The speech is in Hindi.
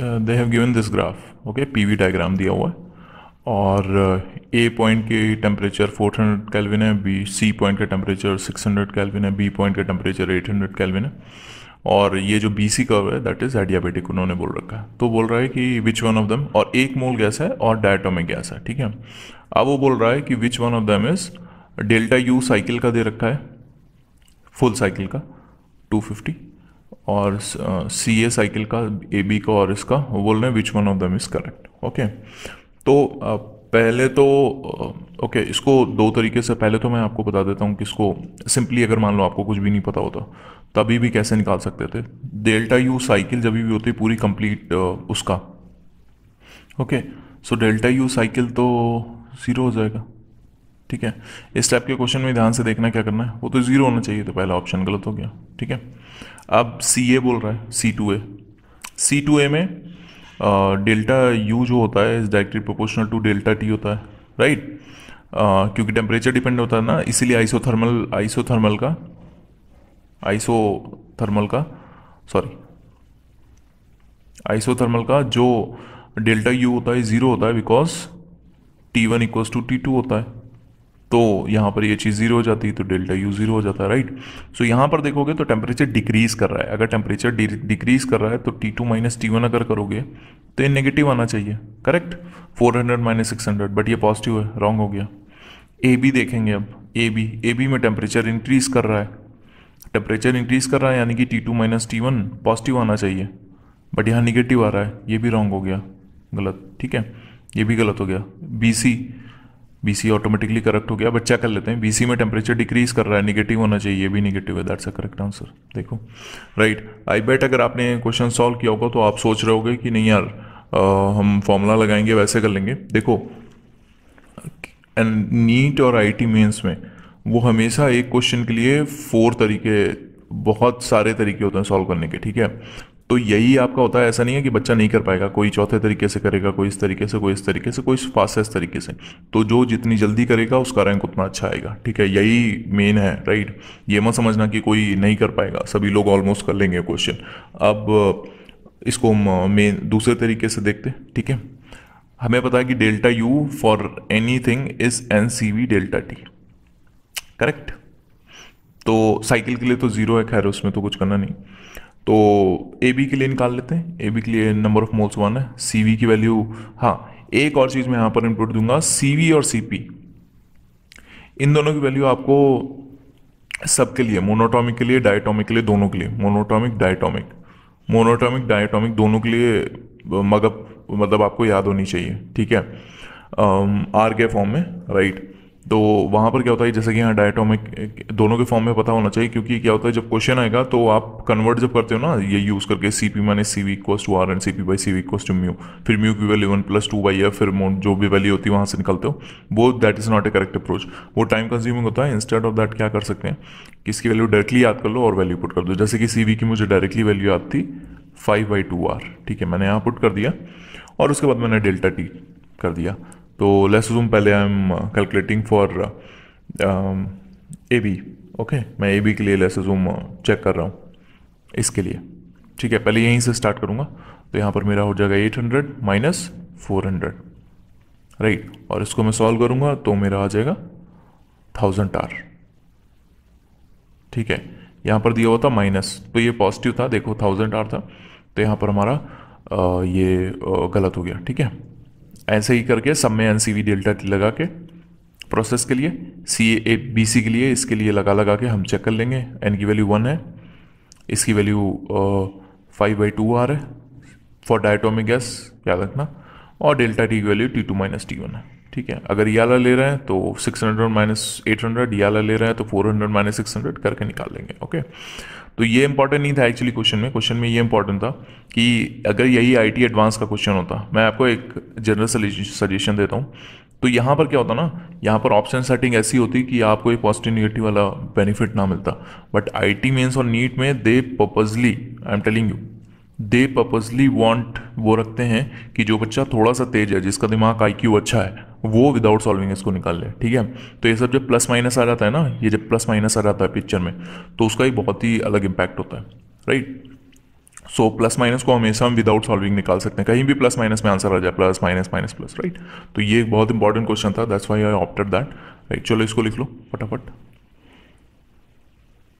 They have given this graph okay PV diagram दिया हुआ है और ए uh, पॉइंट के टेम्परेचर 400 हंड्रेड कैलविन है बी सी पॉइंट का टेम्परेचर 600 हंड्रेड कैलविन है बी पॉइंट का टेम्परेचर 800 हंड्रेड कैलविन है और ये जो बी सी कर्व है दैट इज़ एडियाबेटिक उन्होंने बोल रखा है तो बोल रहा है कि विच वन ऑफ दम और एक मोल गैस है और डायटोमिक गैस है ठीक है अब वो बोल रहा है कि which one of them is delta U cycle का दे रखा है फुल साइकिल का 250 और सी ए साइकिल का ए बी का और इसका वो बोल रहे हैं which one of them is correct okay तो पहले तो ओके okay, इसको दो तरीके से पहले तो मैं आपको बता देता हूँ कि इसको सिंपली अगर मान लो आपको कुछ भी नहीं पता होता तभी भी कैसे निकाल सकते थे डेल्टा यू साइकिल जब भी होती पूरी कंप्लीट उसका okay so delta U cycle तो ज़ीरो हो जाएगा ठीक है इस टाइप के क्वेश्चन में ध्यान से देखना क्या करना है वो तो जीरो होना चाहिए तो पहला ऑप्शन गलत हो गया ठीक है अब सी ए बोल रहा है सी टू ए सी टू ए में डेल्टा यू जो होता है is directly proportional to delta T होता है राइट right? uh, क्योंकि टेम्परेचर डिपेंड होता है ना इसीलिए आइसोथर्मल आइसोथर्मल का आइसोथर्मल का सॉरी आइसोथर्मल का जो डेल्टा यू होता है ज़ीरो होता है because T one equals to T two होता है तो यहाँ पर ये चीज़ जीरो हो जाती है तो डेल्टा यू जीरो हो जाता है राइट सो so, यहाँ पर देखोगे तो टेम्परेचर डिक्रीज़ कर रहा है अगर टेम्परेचर डिक्रीज़ कर रहा है तो T two minus T one अगर करोगे तो ये नेगेटिव आना चाहिए correct four hundred minus six hundred but ये पॉजिटिव है रॉन्ग हो गया ए बी देखेंगे अब ए बी ए बी में टेम्परेचर इंक्रीज़ कर रहा है टेम्परेचर इंक्रीज़ कर रहा है यानी कि T two minus T one positive आना चाहिए बट यहाँ निगेटिव आ रहा है ये भी रॉन्ग हो गया गलत ठीक है ये भी गलत हो गया B C B automatically correct हो गया बट कर लेते हैं बी में टेम्परेचर डिक्रीज कर रहा है निगेटिव होना चाहिए भी निगेटिव है दैट्स अ करेक्ट आंसर देखो राइट आई बेट अगर आपने क्वेश्चन सॉल्व किया होगा तो आप सोच रहे होगे कि नहीं यार आ, हम फॉर्मूला लगाएंगे वैसे कर लेंगे देखो एंड नीट और आई टी मेन्स में वो हमेशा एक क्वेश्चन के लिए फोर तरीके बहुत सारे तरीके होते हैं सॉल्व करने के ठीक है तो यही आपका होता है ऐसा नहीं है कि बच्चा नहीं कर पाएगा कोई चौथे तरीके से करेगा कोई इस तरीके से कोई इस तरीके से कोई फास्टेस्ट तरीके से तो जो जितनी जल्दी करेगा उसका रैंक उतना अच्छा आएगा ठीक है यही मेन है राइट ये मत समझना कि कोई नहीं कर पाएगा सभी लोग ऑलमोस्ट कर लेंगे क्वेश्चन अब इसको मेन दूसरे तरीके से देखते ठीक है हमें पता है कि delta U for anything is N C V delta T correct तो साइकिल के लिए तो ज़ीरो है खैर उसमें तो कुछ करना नहीं तो ए बी के लिए निकाल लेते हैं ए बी के लिए नंबर ऑफ मोल्स वन है सी वी की वैल्यू हाँ एक और चीज़ मैं यहाँ पर इनपुट दूंगा सी वी और सी पी इन दोनों की वैल्यू आपको सबके लिए मोनोटॉमिक के लिए डायटॉमिक के लिए दोनों के लिए मोनोटॉमिक डायटॉमिक मोनोटॉमिक डायटॉमिक दोनों के लिए मगब मतलब आपको याद होनी चाहिए ठीक है आर के फॉर्म में राइट तो वहाँ पर क्या होता है जैसे कि यहाँ डायटोमिक दोनों के फॉर्म में पता होना चाहिए क्योंकि क्या होता है जब क्वेश्चन आएगा तो आप कन्वर्ट जब करते हो ना ये यूज़ करके C P minus C V equals to R and C P by C V equals to mu फिर म्यू की value one plus two by या फिर जो भी वैल्यू होती है वहाँ से निकलते हो वो that is not a correct approach वो टाइम कंज्यूमिंग होता है इंस्टेड ऑफ दैट क्या कर सकते हैं किसकी वैल्यू डायरेक्टली याद कर लो और वैल्यू पुट कर दो जैसे कि सी वी की मुझे डायरेक्टली वैल्यू याद थी फाइव बाई टू आर ठीक है मैंने यहाँ पुट कर दिया और उसके बाद मैंने डेल्टा टी कर दिया तो लेस जूम पहले I am calculating for A B okay मैं ए बी के लिए लेस जूम चेक कर रहा हूँ इसके लिए ठीक है पहले यहीं से स्टार्ट करूँगा तो यहाँ पर मेरा हो जाएगा 800 hundred minus four hundred right और इसको मैं सॉल्व करूँगा तो मेरा आ जाएगा थाउजेंड आर ठीक है यहाँ पर दिया हुआ था माइनस तो ये पॉजिटिव था देखो थाउजेंड आर था तो यहाँ पर हमारा आ, uh, ये आ, uh, गलत हो गया ठीक है ऐसे ही करके सब में N C V delta T लगा के प्रोसेस के लिए सी ए बी सी के लिए इसके लिए लगा लगा के हम चेक कर लेंगे एन की वैल्यू वन है इसकी value five by two R है फॉर डायटोमिक गैस याद रखना और डेल्टा टी की value T two minus T one है ठीक है अगर ये e आला ले रहे हैं तो six hundred minus eight hundred आला ले रहे हैं तो four hundred minus six hundred करके निकाल लेंगे ओके तो ये इंपॉर्टेंट नहीं था एक्चुअली क्वेश्चन में क्वेश्चन में ये इंपॉर्टेंट था कि अगर यही आई एडवांस का क्वेश्चन होता मैं आपको एक जनरल सजेशन देता हूँ तो यहाँ पर क्या होता ना यहाँ पर ऑप्शन सेटिंग ऐसी होती कि आपको एक पॉजिटिव निगेटिव वाला बेनिफिट ना मिलता बट आई टी मेन्स और नीट में they purposely I am telling you they purposely want वो रखते हैं कि जो बच्चा थोड़ा सा तेज है जिसका दिमाग आई क्यू अच्छा है वो विदाउट सॉल्विंग इसको निकाल ले ठीक है तो ये सब जब प्लस माइनस आ जाता है ना ये जब प्लस माइनस आ जाता है पिक्चर में तो उसका एक बहुत ही अलग इम्पैक्ट होता है राइट सो प्लस माइनस को हमेशा हम विदाउट सॉल्विंग निकाल सकते हैं कहीं भी प्लस माइनस में आंसर आ जाए plus minus minus plus right तो ये एक बहुत इंपॉर्टेंट क्वेश्चन था that's why I opted that right चलो इसको लिख लो फटाफट